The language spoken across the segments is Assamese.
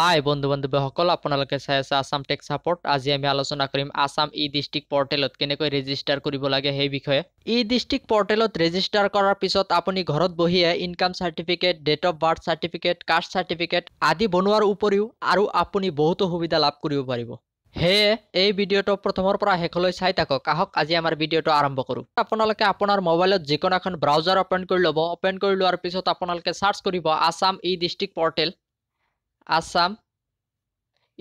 হাই বন্ধু বান্ধৱীসকল আপোনালোকে চাই আছে আছাম টেক ছাপোৰ্ট আজি আমি আলোচনা কৰিম আছাম ই ডিষ্ট্ৰিক্ট পৰ্টেলত কেনেকৈ ৰেজিষ্টাৰ কৰিব লাগে সেই বিষয়ে ই ডিষ্ট্ৰিক্ট পৰ্টেলত ৰেজিষ্টাৰ কৰাৰ পিছত আপুনি ঘৰত বহিয়ে income certificate date of birth certificate caste certificate আদি বনোৱাৰ উপৰিও আৰু আপুনি বহুতো সুবিধা লাভ কৰিব পাৰিব সেয়ে এই ভিডিঅ'টো প্ৰথমৰ পৰা শেষলৈ চাই থাকক আহক আজি আমাৰ ভিডিঅ'টো আৰম্ভ কৰোঁ আপোনালোকে আপোনাৰ মোবাইলত যিকোনো এখন ব্ৰাউজাৰ অ'পেন কৰি ল'ব অ'পেন কৰি লোৱাৰ পিছত আপোনালোকে চাৰ্চ কৰিব Assam e district portal Assam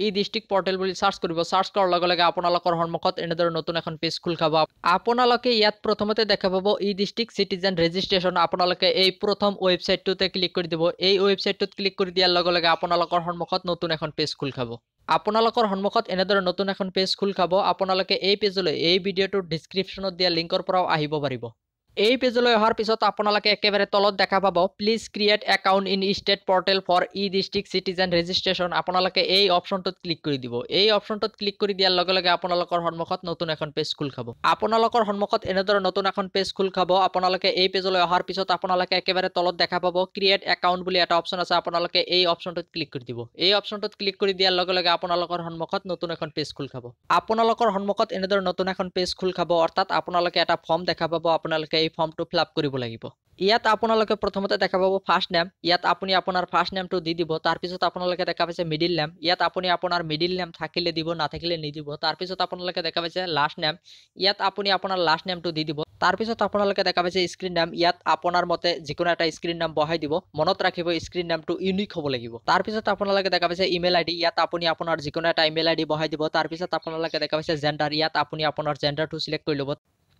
e district বুলি চাৰ্চ কৰিব চাৰ্চ কৰাৰ লগে লগে আপোনালোকৰ সন্মুখত এনেদৰে নতুন এখন পেজ খোল খাব আপোনালোকে ইয়াত প্ৰথমতে দেখা পাব ই ডিষ্ট্ৰিক্ট চিটিজেন ৰেজিষ্ট্ৰেশ্যন আপোনালোকে এই প্ৰথম ৱেবছাইটটোতে ক্লিক কৰি দিব এই ৱেবছাইটটোত ক্লিক কৰি দিয়াৰ লগে লগে আপোনালোকৰ সন্মুখত নতুন এখন পেজ খোল খাব আপোনালোকৰ সন্মুখত এনেদৰে নতুন এখন পেজ খোল খাব আপোনালোকে এই পেজলৈ এই ভিডিঅ'টোৰ ডিছক্ৰিপশ্যনত দিয়া লিংকৰ পৰাও আহিব পাৰিব এই পেজলৈ অহাৰ পিছত আপোনালোকে একেবাৰে তলত দেখা পাব please create account in state portal for e district citizen registration আপোনালোকে এই অপশ্যনটোত ক্লিক কৰি দিব এই অপশ্যনটোত ক্লিক কৰি দিয়াৰ লগে লগে আপোনালোকৰ সন্মুখত নতুন এখন পেজ খোল খাব আপোনালোকৰ সন্মুখত এনেদৰে নতুন এখন পেজ খোল খাব আপোনালোকে এই পেজলৈ অহাৰ পিছত আপোনালোকে একেবাৰে তলত দেখা পাব ক্ৰিয়েট একাউণ্ট বুলি এটা অপশ্যন আছে আপোনালোকে এই অপশ্যনটোত ক্লিক কৰি দিব এই অপশ্যনটোত ক্লিক কৰি দিয়াৰ লগে লগে আপোনালোকৰ সন্মুখত নতুন এখন পেজ খোল খাব আপোনালোকৰ সন্মুখত এনেদৰে নতুন এখন পেজ খোল খাব অৰ্থাৎ আপোনালোকে এটা ফৰ্ম দেখা পাব আপোনালোকে এই ফর্মটো ফিল করব ইয়াত আপনাদের প্রথমতে দেখা পাব ফার্স্ট নেম ইয়াত আপনি আপনার ফার্স্ট নেমটো দি দিব তারপর আপনাদের দেখা পাইছে মিডিল নেম ইয়াত আপনি আপনার মিডিল নেম থাকলে দিব না থাকলে নিদিব তারপর আপনাদের দেখা পাইছে লাস্ট নেম ইয়াত আপনি আপনার লাস্ট নেমটো দি দিব তারপর আপনাদের দেখা পাইছে স্ক্রিন নেম ইয়াত আপনার মতে যিকোনো একটা স্ক্রিন নাম বহাই দিব মনত রাখব স্ক্রিন নামটো ইউনিক হব লাগিব তারপর আপনাদের দেখা পাইছে ইমেল আইডি ইয়াত আপনি আপনার যিকোনো একটা ইমেল আইডি বহাই দিব তারপর আপনাদের দেখা পাইছে জেন্ডার ইয়াত আপনি আপনার জেন্ডারটো সিলেক্ট করে লোক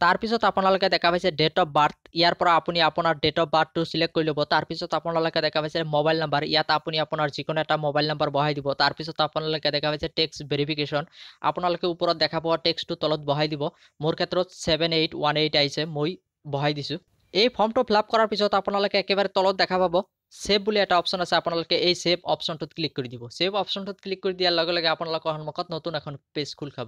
তাৰপিছত আপোনালোকে দেখা পাইছে ডেট অফ বাৰ্থ ইয়াৰ পৰা আপুনি আপোনাৰ ডেট অফ বাৰ্থটো চিলেক্ট কৰি ল'ব তাৰপিছত আপোনালোকে দেখা পাইছে মোবাইল নাম্বাৰ ইয়াত আপুনি আপোনাৰ যিকোনো এটা মোবাইল নাম্বাৰ বহাই দিব তাৰপিছত আপোনালোকে দেখা পাইছে টেক্স ভেৰিফিকেশ্যন আপোনালোকে ওপৰত দেখা পোৱা টেক্সটো তলত বহাই দিব মোৰ ক্ষেত্ৰত ছেভেন এইট ওৱান এইট আহিছে মই বহাই দিছোঁ এই ফৰ্মটো ফিল আপ কৰাৰ পিছত আপোনালোকে একেবাৰে তলত দেখা পাব ছেভ বুলি এটা অপশ্যন আছে আপোনালোকে এই ছেভ অপশ্যনটোত ক্লিক কৰি দিব ছেভ অপশ্যনটোত ক্লিক কৰি দিয়াৰ লগে লগে আপোনালোকৰ সন্মুখত নতুন এখন পেজ খোল খাব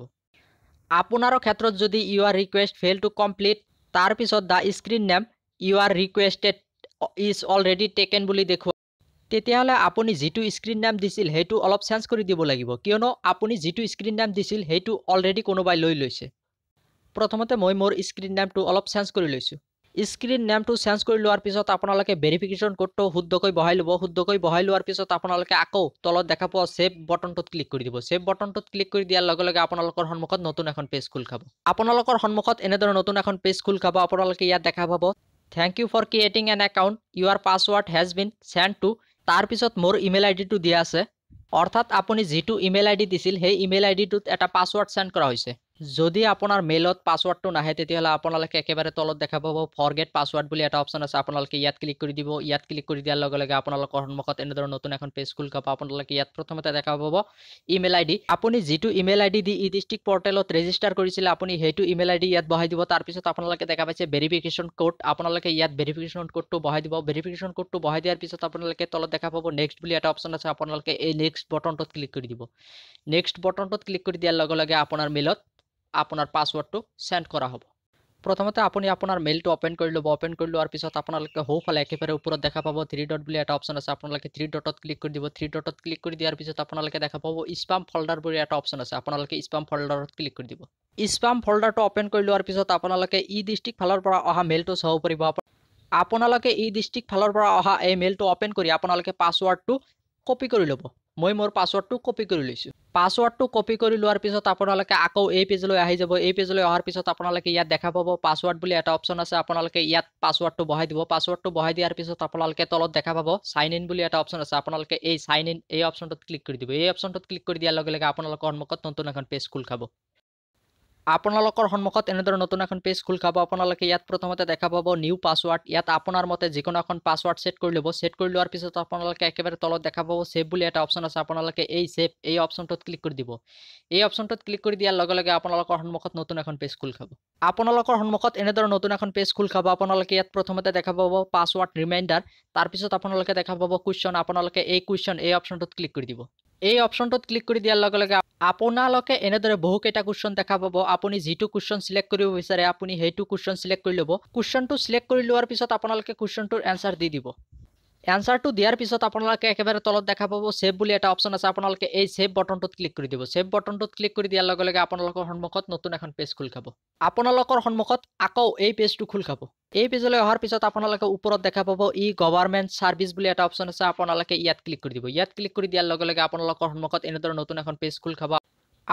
আপোনাৰ ক্ষেত্ৰত যদি your request fail to complete তাৰপিছত the screen name you are requested is already taken বুলি দেখুৱা তেতিয়াহ'লে আপুনি যিটো স্ক্ৰীন নেম দিছিল সেইটো অলপ চেঞ্জ কৰি দিব লাগিব কিয়নো আপুনি যিটো স্ক্ৰীন নেম দিছিল সেইটো অলৰেডি কোনোবাই লৈ লৈছে প্ৰথমতে মই মোৰ স্ক্ৰীন নেমটো অলপ চেঞ্জ কৰি লৈছোঁ স্ক্ৰীন নেমটো চেঞ্জ কৰি লোৱাৰ পিছত আপোনালোকে ভেৰিফিকেশ্যন কোডটো শুদ্ধকৈ বহাই ল'ব শুদ্ধকৈ বহাই লোৱাৰ পিছত আপোনালোকে আকৌ তলত দেখা পোৱা ছেভ বটনটোত ক্লিক কৰি দিব ছেভ বটনটোত ক্লিক কৰি দিয়াৰ লগে লগে আপোনালোকৰ সন্মুখত নতুন এখন পেজ খোল খাব আপোনালোকৰ সন্মুখত এনেদৰে নতুন এখন পেজ খোল খাব আপোনালোকে ইয়াত দেখা পাব thank you for creating an account your password has been send to তাৰপিছত মোৰ ইমেইল আই ডিটো দিয়া আছে অৰ্থাৎ আপুনি যিটো ইমেইল আই ডি দিছিল সেই ইমেইল আই ডিটোত এটা পাছৱৰ্ড চেণ্ড কৰা হৈছে যদি আপোনাৰ মেইলত পাছৱৰ্ডটো নাহে তেতিয়াহ'লে আপোনালোকে একেবাৰে তলত দেখা পাব ফৰগেট পাছৱৰ্ড বুলি এটা অপশ্যন আছে আপোনালোকে ইয়াত ক্লিক কৰি দিব ইয়াত ক্লিক কৰি দিয়াৰ লগে লগে আপোনালোকৰ সন্মুখত এনেদৰে নতুন এখন পেজ খুল খাব আপোনালোকে ইয়াত প্ৰথমতে দেখা পাব ইমেইল আইডি আপুনি যিটো ইমেইল আইডি দি ই ডিষ্ট্ৰিক্ট পৰ্টেলত ৰেজিষ্টাৰ কৰিছিলে আপুনি সেইটো ইমেইল আইডি ইয়াত বহাই দিব তাৰপিছত আপোনালোকে দেখা পাইছে ভেৰিফিকেশ্যন কোড আপোনালোকে ইয়াত ভেৰিফিকেশ্যন কোডটো বহাই দিব ভেৰিফিকেশ্যন কোডটো বহাই দিয়াৰ পিছত আপোনালোকে তলত দেখা পাব নেক্সট বুলি এটা অপশ্যন আছে আপোনালোকে এই নেক্সট বটনটোত ক্লিক কৰি দিব নেক্সট বটনটোত ক্লিক কৰি দিয়াৰ লগে লগে আপোনাৰ মেইলত আপোনাৰ পাছৱৰ্ডটো চেণ্ড কৰা হ'ব প্ৰথমতে আপুনি আপোনাৰ মেইলটো অ'পেন কৰি ল'ব অ'পেন কৰি লোৱাৰ পিছত আপোনালোকে সোঁফালে একেবাৰে ওপৰত দেখা পাব থ্ৰী ডট বুলি এটা অপশ্যন আছে আপোনালোকে থ্ৰী ডটত ক্লিক কৰি দিব থ্ৰী ডটত ক্লিক কৰি দিয়াৰ পিছত আপোনালোকে দেখা পাব স্পাম ফল্ডাৰ বুলি এটা অপশ্যন আছে আপোনালোকে স্পাম ফল্ডাৰত ক্লিক কৰি দিব স্পাম ফল্ডাৰটো অ'পেন কৰি লোৱাৰ পিছত আপোনালোকে ই ডিষ্ট্ৰিক্ট ফালৰ পৰা অহা মেইলটো চাব পাৰিব আপোনালোকে ই ডিষ্ট্ৰিক্ট ফালৰ পৰা অহা এই মেইলটো অ'পেন কৰি আপোনালোকে পাছৱৰ্ডটো কপি কৰি ল'ব মই মোৰ পাছৱৰ্ডটো কপি কৰি লৈছোঁ পাছৱৰ্ডটো কপি কৰি লোৱাৰ পিছত আপোনালোকে আকৌ এই পেজলৈ আহি যাব এই পেজলৈ অহাৰ পিছত আপোনালোকে ইয়াত দেখা পাব পাছৱৰ্ড বুলি এটা অপশ্যন আছে আপোনালোকে ইয়াত পাছৱৰ্ডটো বহাই দিব পাছৱৰ্ডটো বহাই দিয়াৰ পিছত আপোনালোকে তলত দেখা পাব চাইন ইন বুলি এটা অপশ্যন আছে আপোনালোকে এই চাইন ইন এই অপশ্যনটোত ক্লিক কৰি দিব এই অপশ্যনটোত ক্লিক কৰি দিয়াৰ লগে লগে আপোনালোকৰ নতুন এখন পেজ খোল খাব আপোনালোকৰ সন্মুখত এনেদৰে নতুন এখন পেজ খোল খাব আপোনালোকে ইয়াত প্ৰথমতে দেখা পাব নিউ পাছৱৰ্ড ইয়াত আপোনাৰ মতে যিকোনো এখন পাছৱৰ্ড ছেট কৰি ল'ব ছেট কৰি লোৱাৰ পিছত আপোনালোকে একেবাৰে তলত দেখা পাব ছেভ বুলি এটা অপশ্যন আছে আপোনালোকে এই ছেভ এই অপশ্যনটোত ক্লিক কৰি দিব এই অপশ্যনটোত ক্লিক কৰি দিয়াৰ লগে লগে আপোনালোকৰ সন্মুখত নতুন এখন পেজ খোল খাব আপোনালোকৰ সন্মুখত এনেদৰে নতুন এখন পেজ খোল খাব আপোনালোকে ইয়াত প্ৰথমতে দেখা পাব পাছৱৰ্ড ৰিমাইণ্ডাৰ তাৰপিছত আপোনালোকে দেখা পাব কুৱেশ্যন আপোনালোকে এই কুৱেশ্যন এই অপশ্যনটোত ক্লিক কৰি দিব এই অপশ্যনটোত ক্লিক কৰি দিয়াৰ লগে লগে আপোনালোকে এনেদৰে বহুকেইটা কুৱেশ্যন দেখা পাব আপুনি যিটো কুৱেশ্যন চিলেক্ট কৰিব বিচাৰে আপুনি সেইটো কুৱেশ্যন চিলেক্ট কৰি ল'ব কুৱেশ্যনটো চিলেক্ট কৰি লোৱাৰ পিছত আপোনালোকে কুৱেশ্যনটোৰ এনচাৰ দি দিব এনচাৰটো দিয়াৰ পিছত আপোনালোকে একেবাৰে তলত দেখা পাব ছেভ বুলি এটা অপশ্যন আছে আপোনালোকে এই ছেভ বটনটোত ক্লিক কৰি দিব ছেভ বটনটোত ক্লিক কৰি দিয়াৰ লগে লগে আপোনালোকৰ সন্মুখত নতুন এখন পেজ খোল খাব আপোনালোকৰ সন্মুখত আকৌ এই পেজটো খোল খাব এই পেজলৈ অহাৰ পিছত আপোনালোকে ওপৰত দেখা পাব ই গভাৰ্মেণ্ট ছাৰ্ভিচ বুলি এটা অপশ্যন আছে আপোনালোকে ইয়াত ক্লিক কৰি দিব ইয়াত ক্লিক কৰি দিয়াৰ লগে লগে আপোনালোকৰ সন্মুখত এনেদৰে নতুন এখন পেজ খোল খাব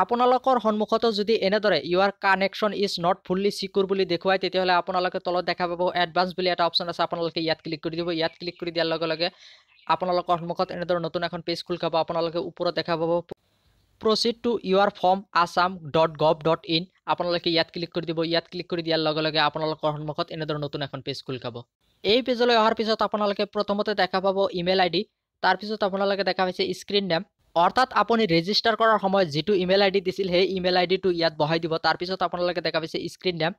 আপোনালোকৰ সন্মুখতো যদি এনেদৰে your connection is not fully secure বুলি দেখুৱায় তেতিয়াহ'লে আপোনালোকে তলত দেখা পাব এডভান্স বুলি এটা অপশ্যন আছে আপোনালোকে ইয়াত ক্লিক কৰি দিব ইয়াত ক্লিক কৰি দিয়াৰ লগে লগে আপোনালোকৰ সন্মুখত এনেদৰে নতুন এখন পেজ খোল খাব আপোনালোকে ওপৰত দেখা পাব proceed to your form Assam dot gov dot in আপোনালোকে ইয়াত ক্লিক কৰি দিব ইয়াত ক্লিক কৰি দিয়াৰ লগে লগে আপোনালোকৰ সন্মুখত এনেদৰে নতুন এখন পেজ খোল খাব এই পেজলৈ অহাৰ পিছত আপোনালোকে প্ৰথমতে দেখা পাব ইমেইল আই ডি তাৰপিছত আপোনালোকে দেখা পাইছে স্ক্ৰীণ নেম অর্থাৎ আপনি রেজিস্টার করার সময় যে ইমেল আইডি দিছিল সেই ইমেল আইডি ইয়াত বহাই দিব তারপর আপনাদের দেখা পাইছে স্ক্রিন নেম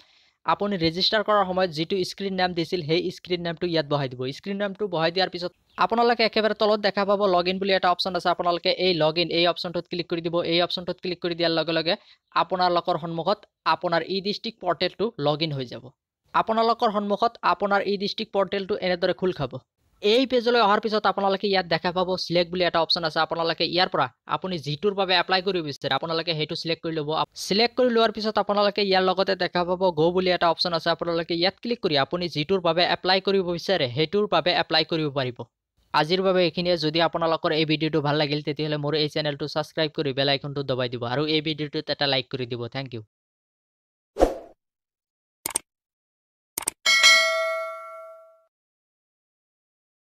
আপনি রেজিস্টার করার সময় যে স্ক্রিন নেম দিছিল সেই স্ক্রিন নেম ইয়াত বহাই দিব স্ক্রিন নেম বহাই দিয়ার পিছত আপনাদের একবারে তলত দেখা পাব লগ ইন একটা অপশন আছে আপনাদের এই লগ ইন এই অপশনটত ক্লিক করে দিব এই অপশনটত ক্লিক করে দিয়ার লগে আপনার সম্মুখত আপনার ই ডিস্ট্রিক্ট পর্টেল লগ ইন হয়ে যাব আপনার সম্মুখত আপনার ই ডিস্ট্রিক্ট পর্টেল এনেদরে খোল খাব এই পেজলৈ অহাৰ পিছত আপোনালোকে ইয়াত দেখা পাব চিলেক্ট বুলি এটা অপশ্যন আছে আপোনালোকে ইয়াৰ পৰা আপুনি যিটোৰ বাবে এপ্লাই কৰিব বিচাৰে আপোনালোকে সেইটো চিলেক্ট কৰি ল'ব চিলেক্ট কৰি লোৱাৰ পিছত আপোনালোকে ইয়াৰ লগতে দেখা পাব গ' বুলি এটা অপশ্যন আছে আপোনালোকে ইয়াত ক্লিক কৰি আপুনি যিটোৰ বাবে এপ্লাই কৰিব বিচাৰে সেইটোৰ বাবে এপ্লাই কৰিব পাৰিব আজিৰ বাবে এইখিনিয়ে যদি আপোনালোকৰ এই ভিডিঅ'টো ভাল লাগিল তেতিয়াহ'লে মোৰ এই চেনেলটো ছাবস্ক্ৰাইব কৰি বেলাইকনটো দবাই দিব আৰু এই ভিডিঅ'টোত এটা লাইক কৰি দিব থেংক ইউ